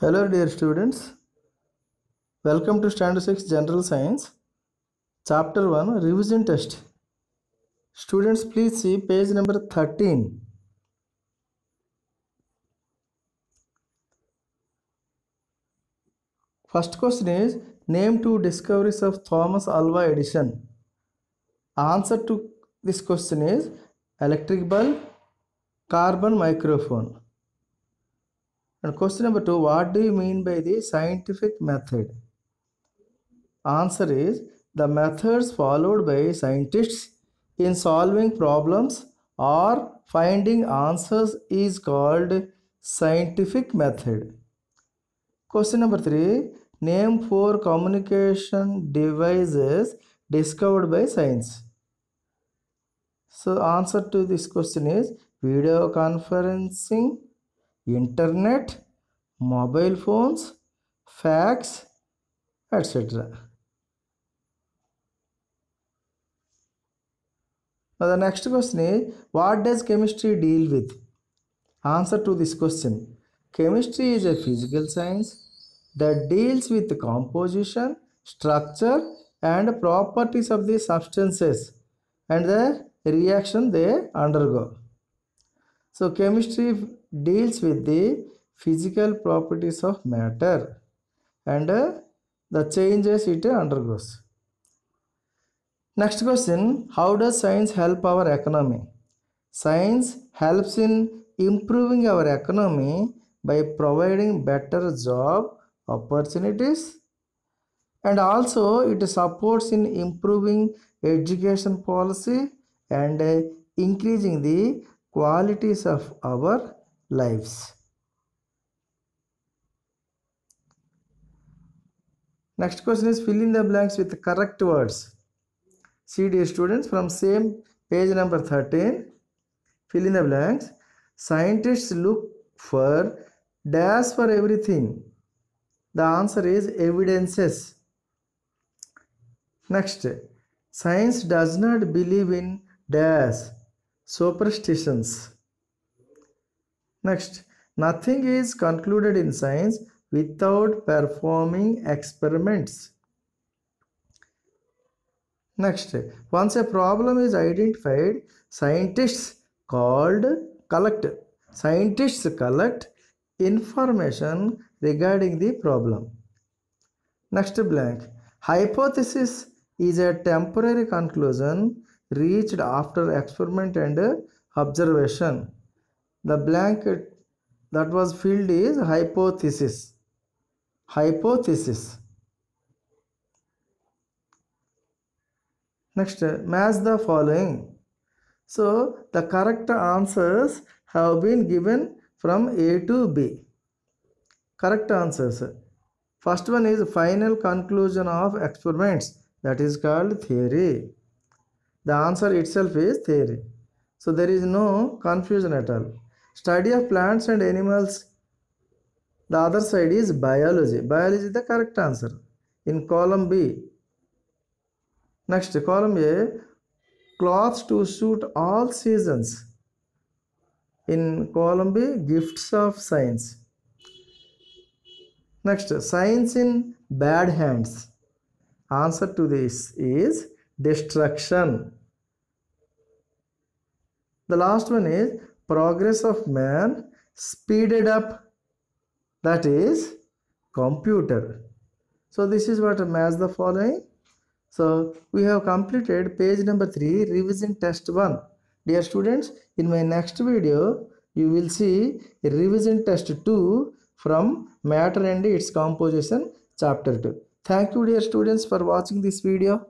Hello dear students, welcome to Standard 6 General Science, Chapter 1 Revision Test. Students please see page number 13. First question is, name two discoveries of Thomas Alva Edison. Answer to this question is, electric bulb, carbon microphone. And question number two, what do you mean by the scientific method? Answer is the methods followed by scientists in solving problems or finding answers is called scientific method. Question number three, name four communication devices discovered by science. So answer to this question is video conferencing, internet, mobile phones, fax, etc. Now the next question is what does chemistry deal with? Answer to this question. Chemistry is a physical science that deals with the composition, structure and properties of the substances and the reaction they undergo. So chemistry deals with the physical properties of matter and uh, the changes it undergoes. Next question, how does science help our economy? Science helps in improving our economy by providing better job opportunities and also it supports in improving education policy and uh, increasing the qualities of our lives. Next question is fill in the blanks with the correct words. CD students from same page number 13 fill in the blanks. Scientists look for dash for everything. The answer is evidences. Next, science does not believe in dash superstitions. Next, nothing is concluded in science without performing experiments. Next, once a problem is identified, scientists called collect. Scientists collect information regarding the problem. Next blank. Hypothesis is a temporary conclusion reached after experiment and observation the blank that was filled is hypothesis. Hypothesis. Next, uh, match the following. So, the correct answers have been given from A to B. Correct answers. First one is final conclusion of experiments. That is called theory. The answer itself is theory. So, there is no confusion at all. Study of plants and animals. The other side is biology. Biology is the correct answer in column B. Next, column A, clothes to suit all seasons. In column B, gifts of science. Next, science in bad hands. Answer to this is destruction. The last one is progress of man speeded up that is computer so this is what match the following so we have completed page number 3 revision test 1 dear students in my next video you will see revision test 2 from matter and its composition chapter 2 thank you dear students for watching this video